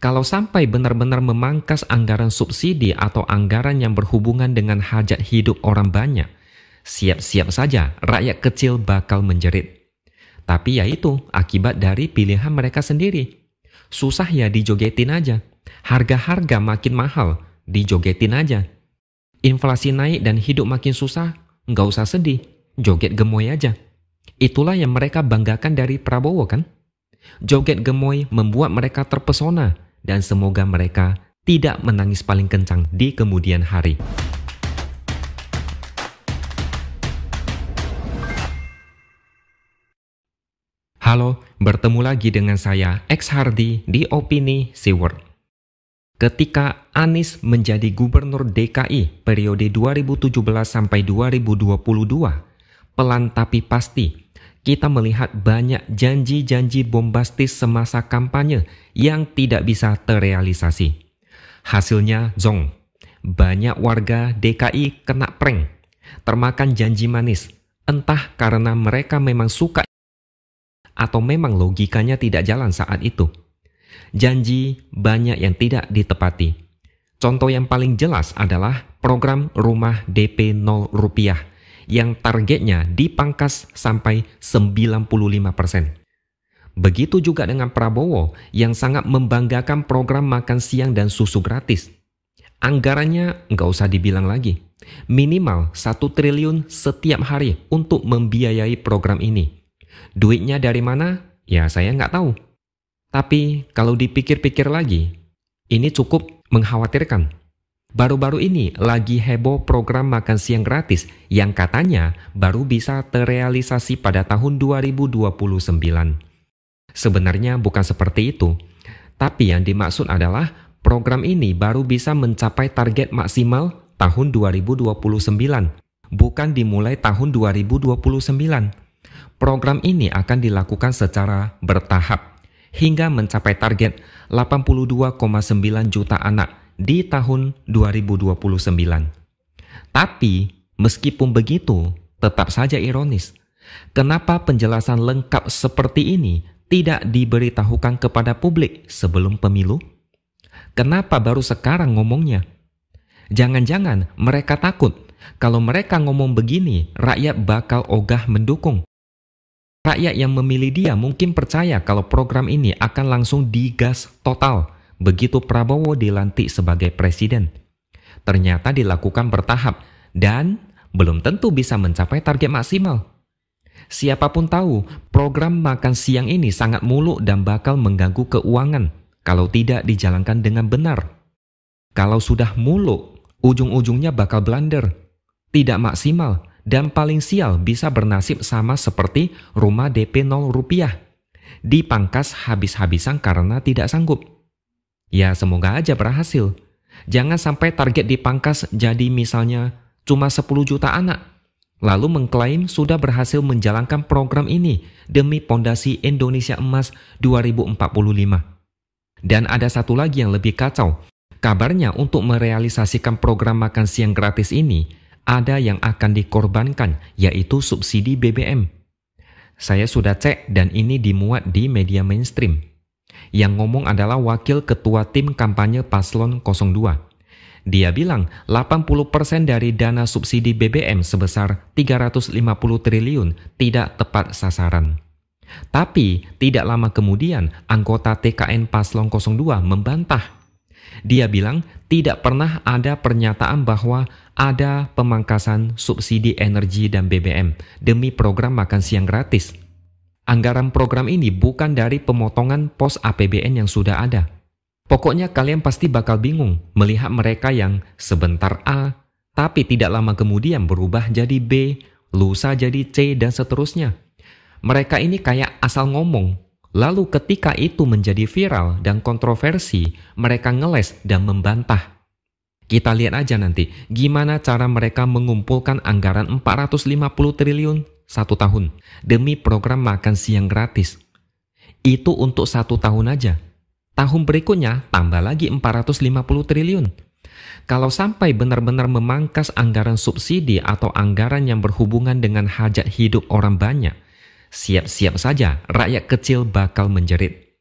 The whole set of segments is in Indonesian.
Kalau sampai benar-benar memangkas anggaran subsidi atau anggaran yang berhubungan dengan hajat hidup orang banyak, siap-siap saja rakyat kecil bakal menjerit. Tapi ya itu akibat dari pilihan mereka sendiri. Susah ya dijogetin aja. Harga-harga makin mahal, dijogetin aja. Inflasi naik dan hidup makin susah, nggak usah sedih, joget gemoy aja. Itulah yang mereka banggakan dari Prabowo kan? Joget gemoy membuat mereka terpesona dan semoga mereka tidak menangis paling kencang di kemudian hari. Halo, bertemu lagi dengan saya X Hardy, di Opini Seaward. Ketika Anies menjadi gubernur DKI periode 2017 sampai 2022, pelan tapi pasti kita melihat banyak janji-janji bombastis semasa kampanye yang tidak bisa terrealisasi. Hasilnya zong. Banyak warga DKI kena prank, termakan janji manis, entah karena mereka memang suka atau memang logikanya tidak jalan saat itu. Janji banyak yang tidak ditepati. Contoh yang paling jelas adalah program rumah DP 0 rupiah yang targetnya dipangkas sampai 95%. Begitu juga dengan Prabowo yang sangat membanggakan program makan siang dan susu gratis. Anggarannya nggak usah dibilang lagi. Minimal 1 triliun setiap hari untuk membiayai program ini. Duitnya dari mana? Ya saya nggak tahu. Tapi kalau dipikir-pikir lagi, ini cukup mengkhawatirkan Baru-baru ini lagi heboh program makan siang gratis yang katanya baru bisa terrealisasi pada tahun 2029. Sebenarnya bukan seperti itu, tapi yang dimaksud adalah program ini baru bisa mencapai target maksimal tahun 2029, bukan dimulai tahun 2029. Program ini akan dilakukan secara bertahap hingga mencapai target 82,9 juta anak di tahun 2029. Tapi meskipun begitu, tetap saja ironis. Kenapa penjelasan lengkap seperti ini tidak diberitahukan kepada publik sebelum pemilu? Kenapa baru sekarang ngomongnya? Jangan-jangan mereka takut kalau mereka ngomong begini, rakyat bakal ogah mendukung. Rakyat yang memilih dia mungkin percaya kalau program ini akan langsung digas total begitu Prabowo dilantik sebagai presiden. Ternyata dilakukan bertahap dan belum tentu bisa mencapai target maksimal. Siapapun tahu, program makan siang ini sangat muluk dan bakal mengganggu keuangan kalau tidak dijalankan dengan benar. Kalau sudah muluk, ujung-ujungnya bakal blunder, tidak maksimal, dan paling sial bisa bernasib sama seperti rumah DP 0 rupiah. Dipangkas habis-habisan karena tidak sanggup. Ya semoga aja berhasil. Jangan sampai target dipangkas jadi misalnya cuma 10 juta anak. Lalu mengklaim sudah berhasil menjalankan program ini demi Pondasi Indonesia Emas 2045. Dan ada satu lagi yang lebih kacau. Kabarnya untuk merealisasikan program makan siang gratis ini, ada yang akan dikorbankan yaitu subsidi BBM. Saya sudah cek dan ini dimuat di media mainstream. Yang ngomong adalah wakil ketua tim kampanye Paslon 02. Dia bilang 80% persen dari dana subsidi BBM sebesar 350 triliun tidak tepat sasaran. Tapi tidak lama kemudian anggota TKN Paslon 02 membantah. Dia bilang tidak pernah ada pernyataan bahwa ada pemangkasan subsidi energi dan BBM demi program makan siang gratis. Anggaran program ini bukan dari pemotongan pos APBN yang sudah ada. Pokoknya kalian pasti bakal bingung melihat mereka yang sebentar A, tapi tidak lama kemudian berubah jadi B, lusa jadi C, dan seterusnya. Mereka ini kayak asal ngomong. Lalu ketika itu menjadi viral dan kontroversi, mereka ngeles dan membantah. Kita lihat aja nanti gimana cara mereka mengumpulkan anggaran 450 triliun satu tahun demi program makan siang gratis. Itu untuk satu tahun aja. Tahun berikutnya tambah lagi 450 triliun. Kalau sampai benar-benar memangkas anggaran subsidi atau anggaran yang berhubungan dengan hajat hidup orang banyak, siap-siap saja rakyat kecil bakal menjerit.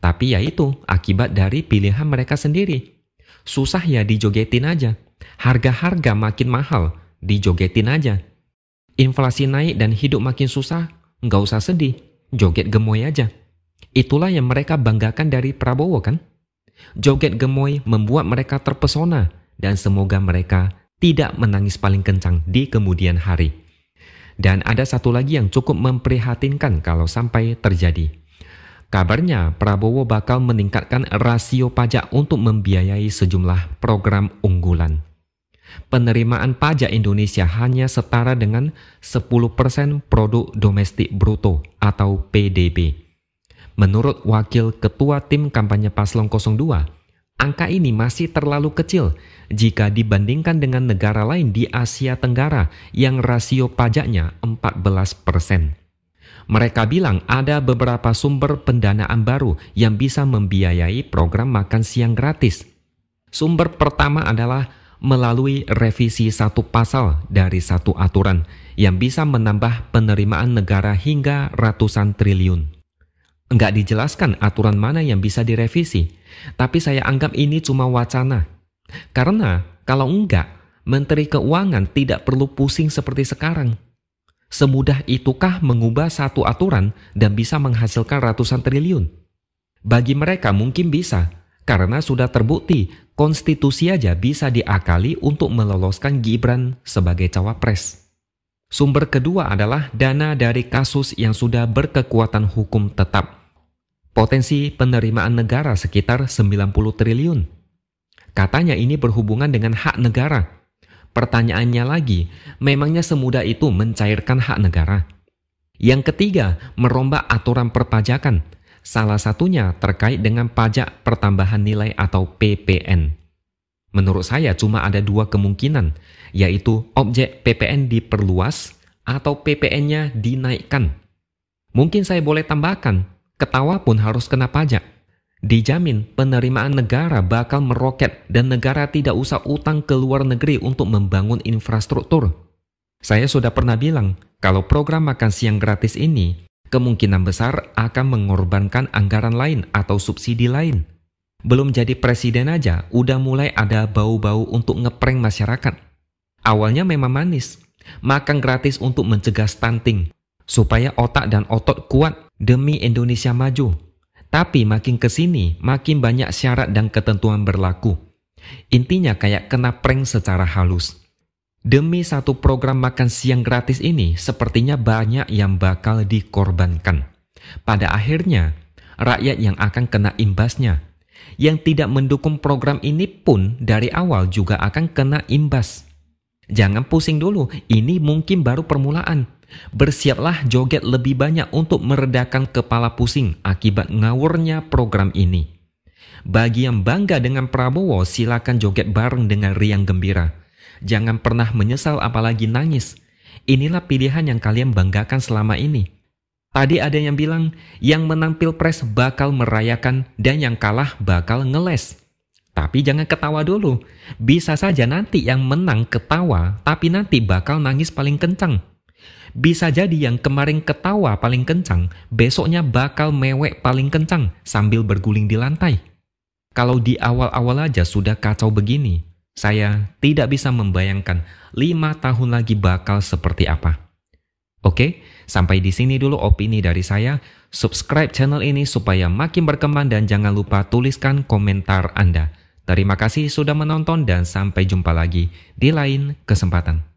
Tapi ya itu akibat dari pilihan mereka sendiri. Susah ya dijogetin aja. Harga-harga makin mahal, dijogetin aja. Inflasi naik dan hidup makin susah, nggak usah sedih, joget gemoy aja. Itulah yang mereka banggakan dari Prabowo kan? Joget gemoy membuat mereka terpesona dan semoga mereka tidak menangis paling kencang di kemudian hari. Dan ada satu lagi yang cukup memprihatinkan kalau sampai terjadi. Kabarnya Prabowo bakal meningkatkan rasio pajak untuk membiayai sejumlah program unggulan penerimaan pajak Indonesia hanya setara dengan 10% produk domestik bruto atau PDB. Menurut Wakil Ketua Tim Kampanye Paslon 02, angka ini masih terlalu kecil jika dibandingkan dengan negara lain di Asia Tenggara yang rasio pajaknya 14%. Mereka bilang ada beberapa sumber pendanaan baru yang bisa membiayai program makan siang gratis. Sumber pertama adalah melalui revisi satu pasal dari satu aturan yang bisa menambah penerimaan negara hingga ratusan triliun. Enggak dijelaskan aturan mana yang bisa direvisi, tapi saya anggap ini cuma wacana. Karena kalau enggak, Menteri Keuangan tidak perlu pusing seperti sekarang. Semudah itukah mengubah satu aturan dan bisa menghasilkan ratusan triliun? Bagi mereka mungkin bisa, karena sudah terbukti konstitusi aja bisa diakali untuk meloloskan Gibran sebagai cawapres. Sumber kedua adalah dana dari kasus yang sudah berkekuatan hukum tetap. Potensi penerimaan negara sekitar 90 triliun. Katanya ini berhubungan dengan hak negara. Pertanyaannya lagi, memangnya semudah itu mencairkan hak negara? Yang ketiga, merombak aturan perpajakan Salah satunya terkait dengan pajak pertambahan nilai atau PPN. Menurut saya cuma ada dua kemungkinan, yaitu objek PPN diperluas atau PPN-nya dinaikkan. Mungkin saya boleh tambahkan, ketawa pun harus kena pajak. Dijamin penerimaan negara bakal meroket dan negara tidak usah utang ke luar negeri untuk membangun infrastruktur. Saya sudah pernah bilang, kalau program makan siang gratis ini kemungkinan besar akan mengorbankan anggaran lain atau subsidi lain. Belum jadi presiden aja, udah mulai ada bau-bau untuk ngeprank masyarakat. Awalnya memang manis, makan gratis untuk mencegah stunting, supaya otak dan otot kuat demi Indonesia maju. Tapi makin kesini, makin banyak syarat dan ketentuan berlaku. Intinya kayak kena prank secara halus. Demi satu program makan siang gratis ini, sepertinya banyak yang bakal dikorbankan. Pada akhirnya, rakyat yang akan kena imbasnya. Yang tidak mendukung program ini pun dari awal juga akan kena imbas. Jangan pusing dulu, ini mungkin baru permulaan. Bersiaplah joget lebih banyak untuk meredakan kepala pusing akibat ngawurnya program ini. Bagi yang bangga dengan Prabowo, silakan joget bareng dengan riang gembira Jangan pernah menyesal apalagi nangis. Inilah pilihan yang kalian banggakan selama ini. Tadi ada yang bilang, yang menang pilpres bakal merayakan dan yang kalah bakal ngeles. Tapi jangan ketawa dulu. Bisa saja nanti yang menang ketawa, tapi nanti bakal nangis paling kencang. Bisa jadi yang kemarin ketawa paling kencang, besoknya bakal mewek paling kencang sambil berguling di lantai. Kalau di awal-awal aja sudah kacau begini, saya tidak bisa membayangkan lima tahun lagi bakal seperti apa. Oke, sampai di sini dulu opini dari saya. Subscribe channel ini supaya makin berkembang dan jangan lupa tuliskan komentar Anda. Terima kasih sudah menonton dan sampai jumpa lagi di lain kesempatan.